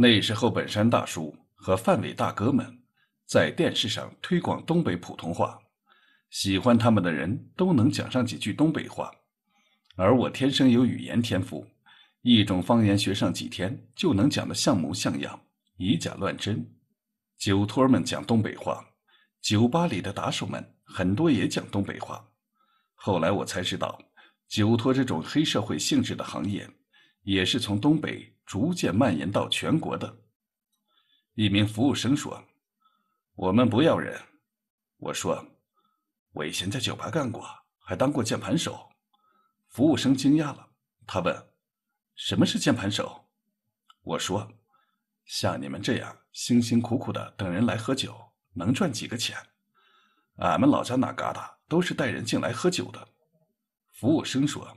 那时候，本山大叔和范伟大哥们在电视上推广东北普通话，喜欢他们的人都能讲上几句东北话。而我天生有语言天赋，一种方言学上几天就能讲得像模像样，以假乱真。酒托们讲东北话，酒吧里的打手们很多也讲东北话。后来我才知道，酒托这种黑社会性质的行业，也是从东北。逐渐蔓延到全国的。一名服务生说：“我们不要人。”我说：“我以前在酒吧干过，还当过键盘手。”服务生惊讶了，他问：“什么是键盘手？”我说：“像你们这样辛辛苦苦的等人来喝酒，能赚几个钱？俺们老家那旮瘩都是带人进来喝酒的。”服务生说：“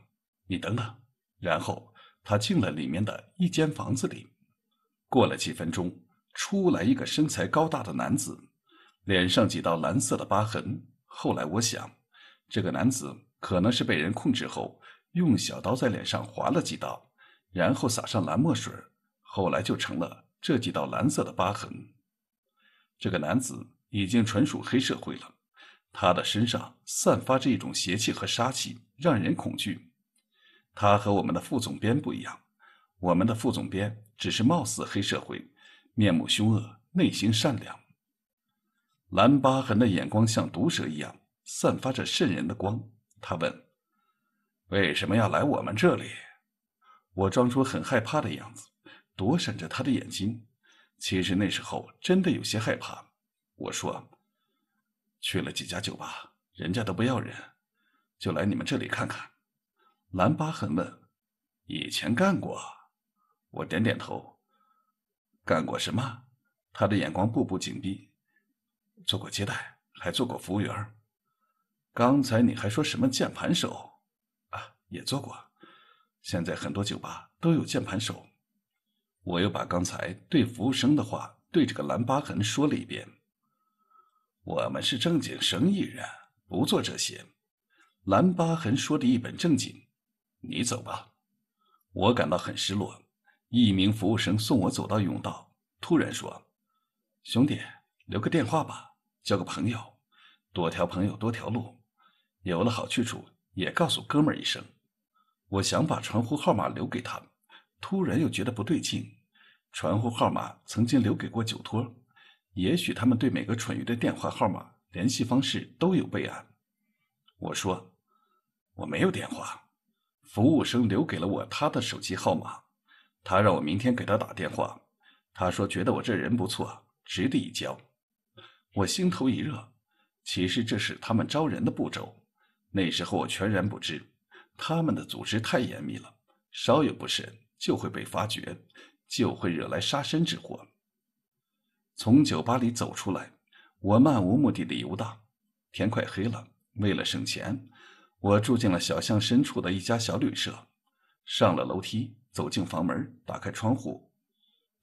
你等等。”然后。他进了里面的一间房子里，过了几分钟，出来一个身材高大的男子，脸上几道蓝色的疤痕。后来我想，这个男子可能是被人控制后，用小刀在脸上划了几刀，然后撒上蓝墨水，后来就成了这几道蓝色的疤痕。这个男子已经纯属黑社会了，他的身上散发着一种邪气和杀气，让人恐惧。他和我们的副总编不一样，我们的副总编只是貌似黑社会，面目凶恶，内心善良。蓝疤痕的眼光像毒蛇一样，散发着渗人的光。他问：“为什么要来我们这里？”我装出很害怕的样子，躲闪着他的眼睛。其实那时候真的有些害怕。我说：“去了几家酒吧，人家都不要人，就来你们这里看看。”蓝疤痕问：“以前干过？”我点点头。“干过什么？”他的眼光步步紧逼。“做过接待，还做过服务员。”“刚才你还说什么键盘手？”“啊，也做过。”“现在很多酒吧都有键盘手。”我又把刚才对服务生的话对这个蓝疤痕说了一遍：“我们是正经生意人，不做这些。”蓝疤痕说的一本正经。你走吧，我感到很失落。一名服务生送我走到甬道，突然说：“兄弟，留个电话吧，交个朋友，多条朋友多条路。有了好去处，也告诉哥们儿一声。”我想把传呼号码留给他，突然又觉得不对劲。传呼号码曾经留给过酒托，也许他们对每个蠢鱼的电话号码联系方式都有备案。我说：“我没有电话。”服务生留给了我他的手机号码，他让我明天给他打电话。他说觉得我这人不错，值得一交。我心头一热。其实这是他们招人的步骤，那时候我全然不知，他们的组织太严密了，稍有不慎就会被发觉，就会惹来杀身之祸。从酒吧里走出来，我漫无目的的游荡。天快黑了，为了省钱。我住进了小巷深处的一家小旅社，上了楼梯，走进房门，打开窗户，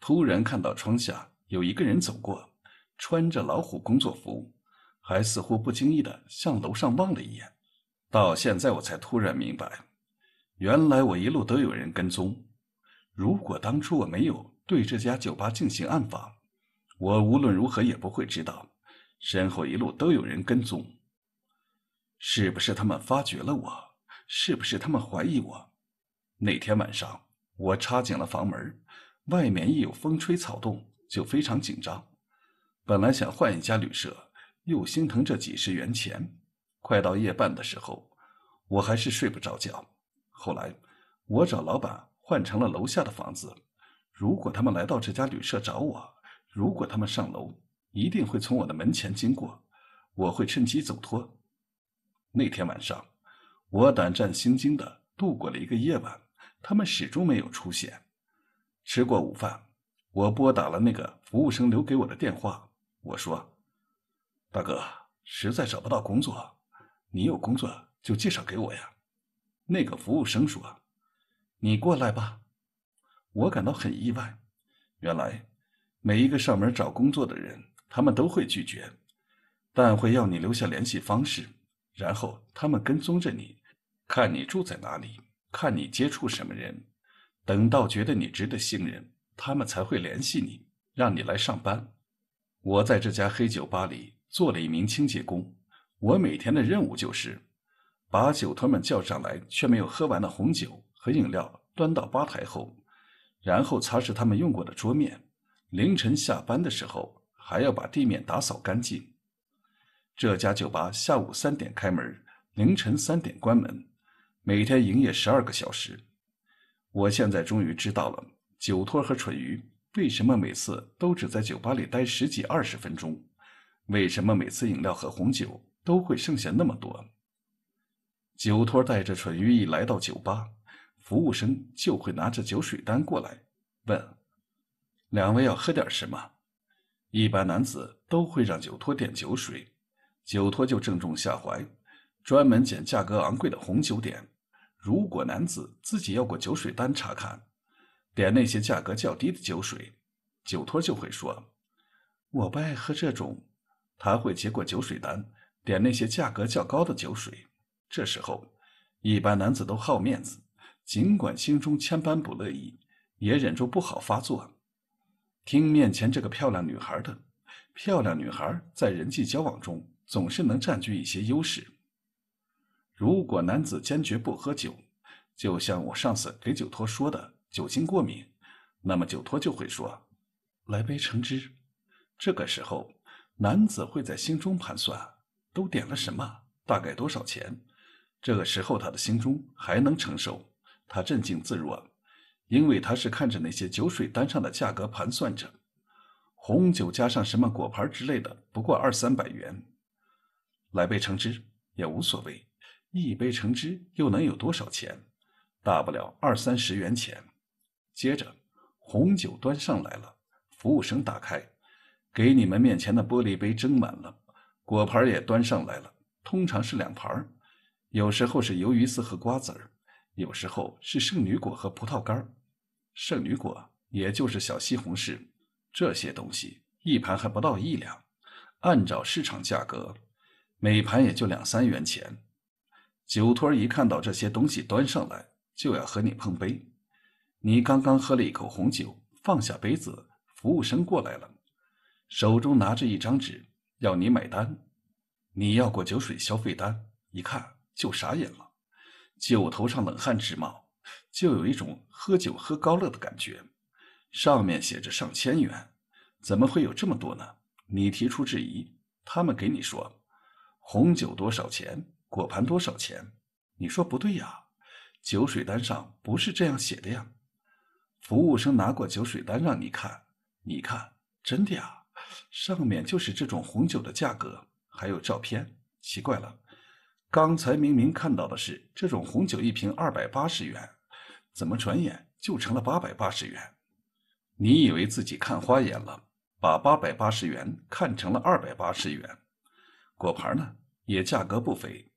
突然看到窗下有一个人走过，穿着老虎工作服，还似乎不经意地向楼上望了一眼。到现在我才突然明白，原来我一路都有人跟踪。如果当初我没有对这家酒吧进行暗访，我无论如何也不会知道身后一路都有人跟踪。是不是他们发觉了我？是不是他们怀疑我？那天晚上，我插紧了房门，外面一有风吹草动，就非常紧张。本来想换一家旅社，又心疼这几十元钱。快到夜半的时候，我还是睡不着觉。后来，我找老板换成了楼下的房子。如果他们来到这家旅社找我，如果他们上楼，一定会从我的门前经过，我会趁机走脱。那天晚上，我胆战心惊的度过了一个夜晚。他们始终没有出现。吃过午饭，我拨打了那个服务生留给我的电话。我说：“大哥，实在找不到工作，你有工作就介绍给我呀。”那个服务生说：“你过来吧。”我感到很意外。原来，每一个上门找工作的人，他们都会拒绝，但会要你留下联系方式。然后他们跟踪着你，看你住在哪里，看你接触什么人，等到觉得你值得信任，他们才会联系你，让你来上班。我在这家黑酒吧里做了一名清洁工，我每天的任务就是把酒托们叫上来却没有喝完的红酒和饮料端到吧台后，然后擦拭他们用过的桌面。凌晨下班的时候，还要把地面打扫干净。这家酒吧下午三点开门，凌晨三点关门，每天营业十二个小时。我现在终于知道了，酒托和蠢鱼为什么每次都只在酒吧里待十几二十分钟，为什么每次饮料和红酒都会剩下那么多。酒托带着蠢鱼一来到酒吧，服务生就会拿着酒水单过来，问：“两位要喝点什么？”一般男子都会让酒托点酒水。酒托就正中下怀，专门捡价格昂贵的红酒点。如果男子自己要过酒水单查看，点那些价格较低的酒水，酒托就会说：“我不爱喝这种。”他会接过酒水单，点那些价格较高的酒水。这时候，一般男子都好面子，尽管心中千般不乐意，也忍住不好发作，听面前这个漂亮女孩的。漂亮女孩在人际交往中。总是能占据一些优势。如果男子坚决不喝酒，就像我上次给酒托说的，酒精过敏，那么酒托就会说：“来杯橙汁。”这个时候，男子会在心中盘算：都点了什么？大概多少钱？这个时候，他的心中还能承受。他镇静自若，因为他是看着那些酒水单上的价格盘算着，红酒加上什么果盘之类的，不过二三百元。来杯橙汁也无所谓，一杯橙汁又能有多少钱？大不了二三十元钱。接着红酒端上来了，服务生打开，给你们面前的玻璃杯斟满了。果盘也端上来了，通常是两盘，有时候是鱿鱼丝和瓜子儿，有时候是圣女果和葡萄干。圣女果也就是小西红柿，这些东西一盘还不到一两，按照市场价格。每盘也就两三元钱，酒托儿一看到这些东西端上来，就要和你碰杯。你刚刚喝了一口红酒，放下杯子，服务生过来了，手中拿着一张纸，要你买单。你要过酒水消费单，一看就傻眼了，酒头上冷汗直冒，就有一种喝酒喝高了的感觉。上面写着上千元，怎么会有这么多呢？你提出质疑，他们给你说。红酒多少钱？果盘多少钱？你说不对呀，酒水单上不是这样写的呀。服务生拿过酒水单让你看，你看，真的呀，上面就是这种红酒的价格，还有照片。奇怪了，刚才明明看到的是这种红酒一瓶二百八十元，怎么转眼就成了八百八十元？你以为自己看花眼了，把八百八十元看成了二百八十元？果盘呢，也价格不菲，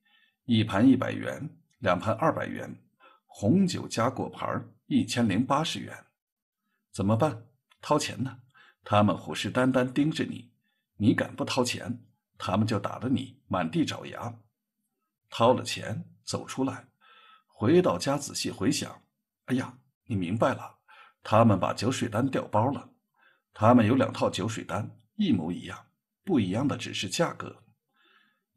一盘一百元，两盘二百元。红酒加果盘一千零八十元，怎么办？掏钱呢？他们虎视眈眈盯着你，你敢不掏钱，他们就打得你满地找牙。掏了钱，走出来，回到家仔细回想，哎呀，你明白了，他们把酒水单调包了。他们有两套酒水单，一模一样，不一样的只是价格。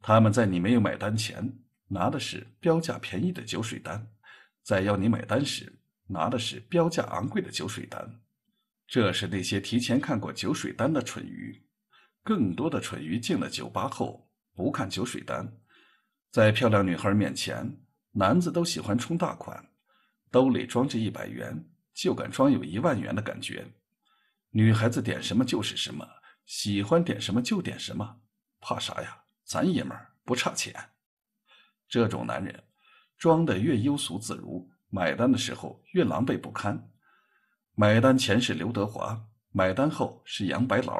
他们在你没有买单前拿的是标价便宜的酒水单，在要你买单时拿的是标价昂贵的酒水单。这是那些提前看过酒水单的蠢鱼。更多的蠢鱼进了酒吧后不看酒水单，在漂亮女孩面前，男子都喜欢充大款，兜里装着一百元就敢装有一万元的感觉。女孩子点什么就是什么，喜欢点什么就点什么，怕啥呀？咱爷们儿不差钱，这种男人装得越庸俗自如，买单的时候越狼狈不堪。买单前是刘德华，买单后是杨白劳。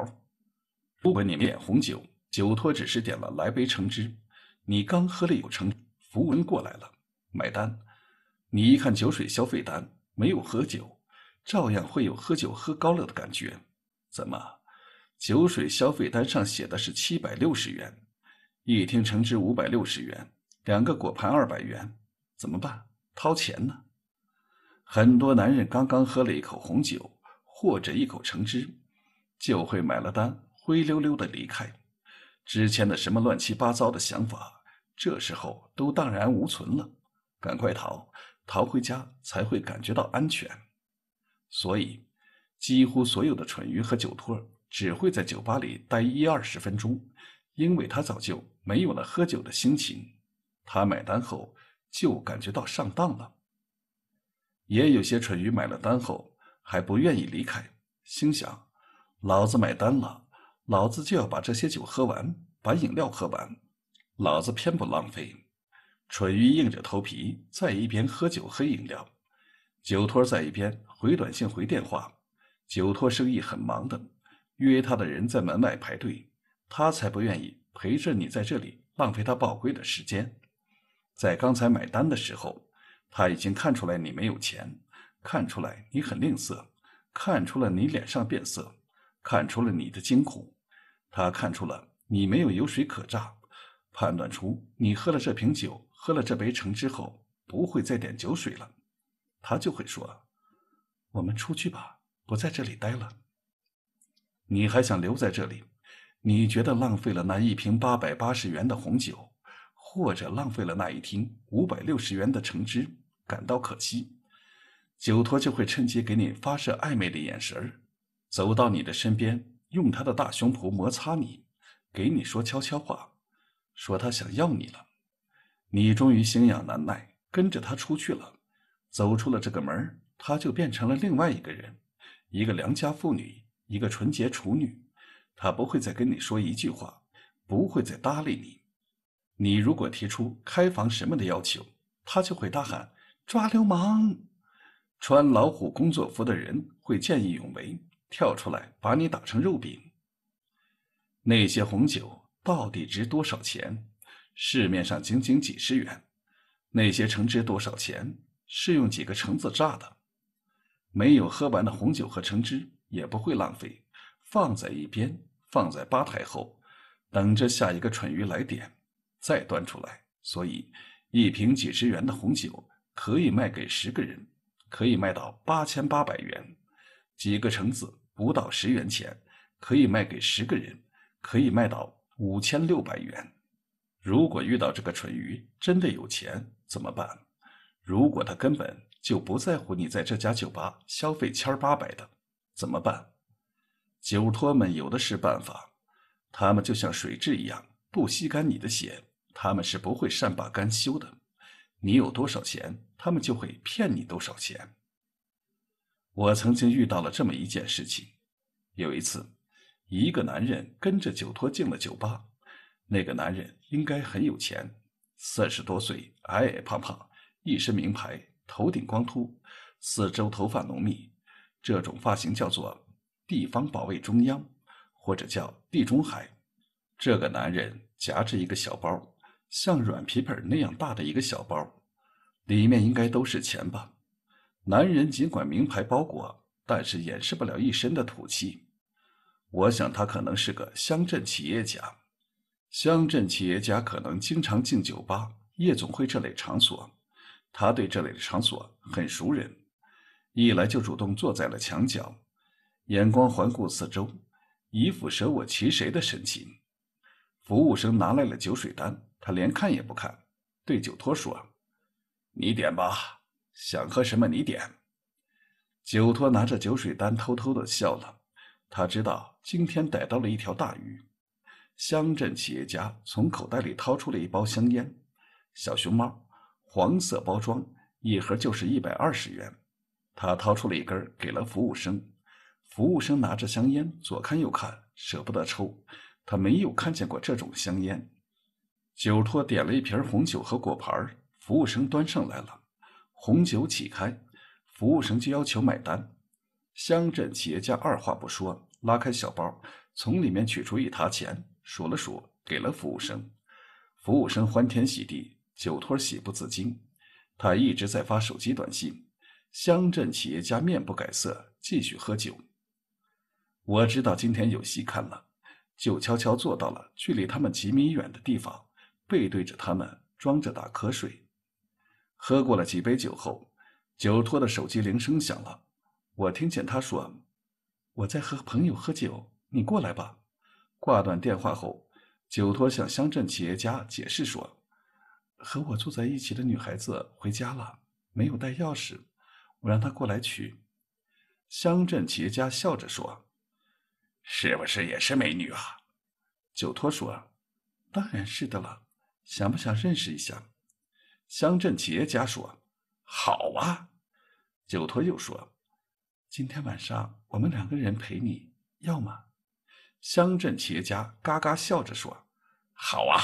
如果你点红酒，酒托只是点了来杯橙汁，你刚喝了有成符文过来了，买单。你一看酒水消费单没有喝酒，照样会有喝酒喝高了的感觉。怎么，酒水消费单上写的是七百六十元？一听橙汁五百六十元，两个果盘二百元，怎么办？掏钱呢？很多男人刚刚喝了一口红酒或者一口橙汁，就会买了单，灰溜溜的离开。之前的什么乱七八糟的想法，这时候都荡然无存了。赶快逃，逃回家才会感觉到安全。所以，几乎所有的蠢鱼和酒托只会在酒吧里待一二十分钟。因为他早就没有了喝酒的心情，他买单后就感觉到上当了。也有些蠢鱼买了单后还不愿意离开，心想：“老子买单了，老子就要把这些酒喝完，把饮料喝完，老子偏不浪费。”蠢鱼硬着头皮在一边喝酒喝饮料，酒托在一边回短信回电话。酒托生意很忙的，约他的人在门外排队。他才不愿意陪着你在这里浪费他宝贵的时间。在刚才买单的时候，他已经看出来你没有钱，看出来你很吝啬，看出了你脸上变色，看出了你的惊恐。他看出了你没有油水可榨，判断出你喝了这瓶酒、喝了这杯橙汁后不会再点酒水了，他就会说：“我们出去吧，不在这里待了。”你还想留在这里？你觉得浪费了那一瓶八百八十元的红酒，或者浪费了那一听五百六十元的橙汁，感到可惜，酒托就会趁机给你发射暧昧的眼神儿，走到你的身边，用他的大胸脯摩擦你，给你说悄悄话，说他想要你了。你终于心痒难耐，跟着他出去了，走出了这个门他就变成了另外一个人，一个良家妇女，一个纯洁处女。他不会再跟你说一句话，不会再搭理你。你如果提出开房什么的要求，他就会大喊“抓流氓”。穿老虎工作服的人会见义勇为，跳出来把你打成肉饼。那些红酒到底值多少钱？市面上仅仅几十元。那些橙汁多少钱？是用几个橙子榨的。没有喝完的红酒和橙汁也不会浪费，放在一边。放在吧台后，等着下一个蠢鱼来点，再端出来。所以，一瓶几十元的红酒可以卖给十个人，可以卖到八千八百元；几个橙子不到十元钱，可以卖给十个人，可以卖到五千六百元。如果遇到这个蠢鱼，真的有钱怎么办？如果他根本就不在乎你在这家酒吧消费千儿八百的，怎么办？酒托们有的是办法，他们就像水蛭一样，不吸干你的血，他们是不会善罢甘休的。你有多少钱，他们就会骗你多少钱。我曾经遇到了这么一件事情，有一次，一个男人跟着酒托进了酒吧，那个男人应该很有钱，三十多岁，矮矮胖胖，一身名牌，头顶光秃，四周头发浓密，这种发型叫做。地方保卫中央，或者叫地中海。这个男人夹着一个小包，像软皮本那样大的一个小包，里面应该都是钱吧。男人尽管名牌包裹，但是掩饰不了一身的土气。我想他可能是个乡镇企业家。乡镇企业家可能经常进酒吧、夜总会这类场所，他对这类场所很熟人。一来就主动坐在了墙角。眼光环顾四周，一副舍我其谁的神情。服务生拿来了酒水单，他连看也不看，对酒托说：“你点吧，想喝什么你点。”酒托拿着酒水单偷偷的笑了，他知道今天逮到了一条大鱼。乡镇企业家从口袋里掏出了一包香烟，小熊猫，黄色包装，一盒就是一百二十元。他掏出了一根给了服务生。服务生拿着香烟，左看右看，舍不得抽。他没有看见过这种香烟。酒托点了一瓶红酒和果盘，服务生端上来了。红酒起开，服务生就要求买单。乡镇企业家二话不说，拉开小包，从里面取出一沓钱，数了数，给了服务生。服务生欢天喜地，酒托喜不自禁。他一直在发手机短信。乡镇企业家面不改色，继续喝酒。我知道今天有戏看了，就悄悄坐到了距离他们几米远的地方，背对着他们装着打瞌睡。喝过了几杯酒后，酒托的手机铃声响了。我听见他说：“我在和朋友喝酒，你过来吧。”挂断电话后，酒托向乡镇企业家解释说：“和我住在一起的女孩子回家了，没有带钥匙，我让她过来取。”乡镇企业家笑着说。是不是也是美女啊？酒托说：“当然是的了。”想不想认识一下？乡镇企业家说：“好啊。”酒托又说：“今天晚上我们两个人陪你，要吗？”乡镇企业家嘎嘎笑着说：“好啊。”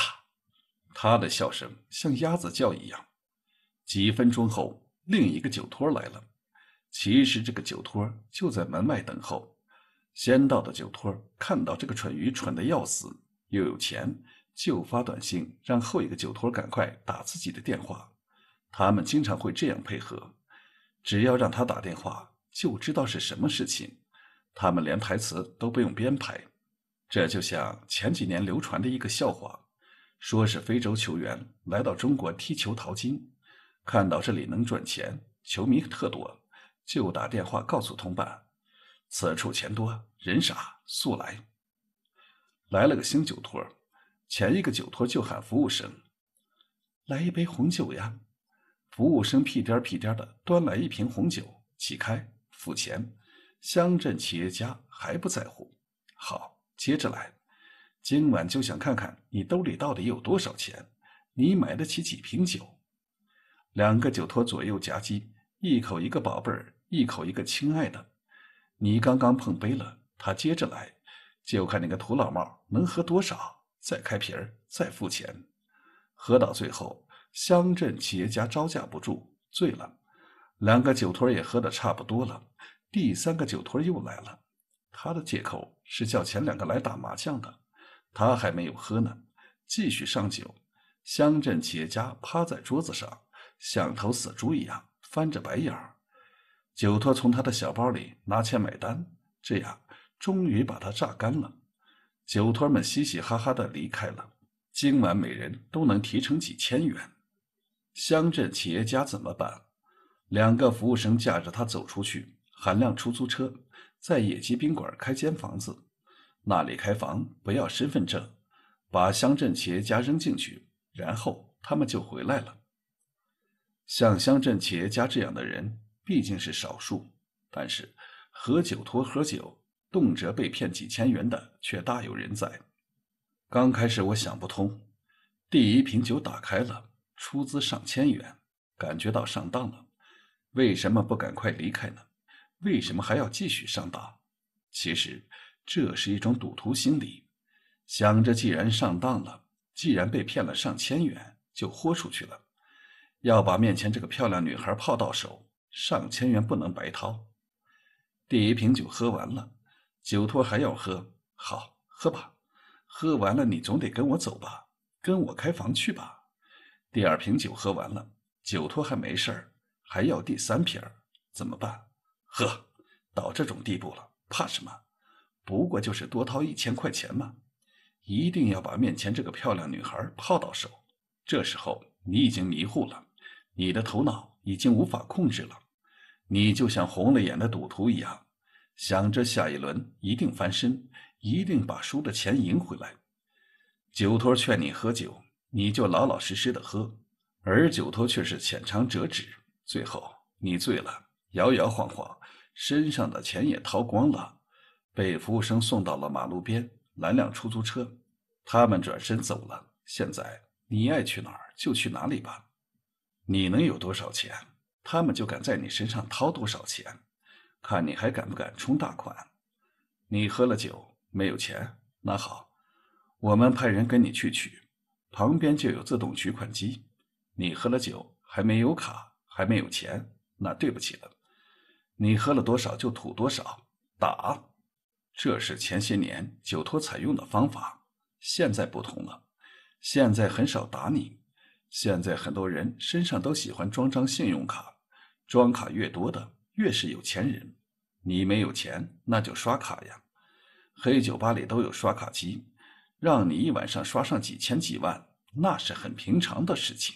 他的笑声像鸭子叫一样。几分钟后，另一个酒托来了。其实这个酒托就在门外等候。先到的酒托看到这个蠢鱼蠢的要死，又有钱，就发短信让后一个酒托赶快打自己的电话。他们经常会这样配合，只要让他打电话，就知道是什么事情。他们连台词都不用编排。这就像前几年流传的一个笑话，说是非洲球员来到中国踢球淘金，看到这里能赚钱，球迷特多，就打电话告诉同伴。此处钱多，人傻，速来！来了个新酒托，前一个酒托就喊服务生：“来一杯红酒呀！”服务生屁颠屁颠的端来一瓶红酒，起开付钱。乡镇企业家还不在乎，好，接着来。今晚就想看看你兜里到底有多少钱，你买得起几瓶酒？两个酒托左右夹击，一口一个宝贝儿，一口一个亲爱的。你刚刚碰杯了，他接着来，就看你个土老帽能喝多少，再开瓶儿，再付钱。喝到最后，乡镇企业家招架不住，醉了。两个酒托也喝得差不多了，第三个酒托又来了。他的借口是叫前两个来打麻将的，他还没有喝呢，继续上酒。乡镇企业家趴在桌子上，像头死猪一样翻着白眼儿。酒托从他的小包里拿钱买单，这样终于把他榨干了。酒托们嘻嘻哈哈的离开了。今晚每人都能提成几千元。乡镇企业家怎么办？两个服务生架着他走出去，喊辆出租车，在野鸡宾馆开间房子。那里开房不要身份证，把乡镇企业家扔进去，然后他们就回来了。像乡镇企业家这样的人。毕竟是少数，但是，喝酒托喝酒，动辄被骗几千元的却大有人在。刚开始我想不通，第一瓶酒打开了，出资上千元，感觉到上当了，为什么不赶快离开呢？为什么还要继续上当？其实，这是一种赌徒心理，想着既然上当了，既然被骗了上千元，就豁出去了，要把面前这个漂亮女孩泡到手。上千元不能白掏，第一瓶酒喝完了，酒托还要喝，好喝吧？喝完了你总得跟我走吧？跟我开房去吧？第二瓶酒喝完了，酒托还没事儿，还要第三瓶儿，怎么办？喝，到这种地步了，怕什么？不过就是多掏一千块钱嘛，一定要把面前这个漂亮女孩泡到手。这时候你已经迷糊了。你的头脑已经无法控制了，你就像红了眼的赌徒一样，想着下一轮一定翻身，一定把输的钱赢回来。酒托劝你喝酒，你就老老实实的喝，而酒托却是浅尝辄止。最后你醉了，摇摇晃晃，身上的钱也掏光了，被服务生送到了马路边，拦辆出租车，他们转身走了。现在你爱去哪儿就去哪里吧。你能有多少钱，他们就敢在你身上掏多少钱，看你还敢不敢充大款。你喝了酒没有钱，那好，我们派人跟你去取。旁边就有自动取款机。你喝了酒还没有卡，还没有钱，那对不起了。你喝了多少就吐多少，打。这是前些年酒托采用的方法，现在不同了，现在很少打你。现在很多人身上都喜欢装张信用卡，装卡越多的越是有钱人。你没有钱，那就刷卡呀。黑酒吧里都有刷卡机，让你一晚上刷上几千几万，那是很平常的事情。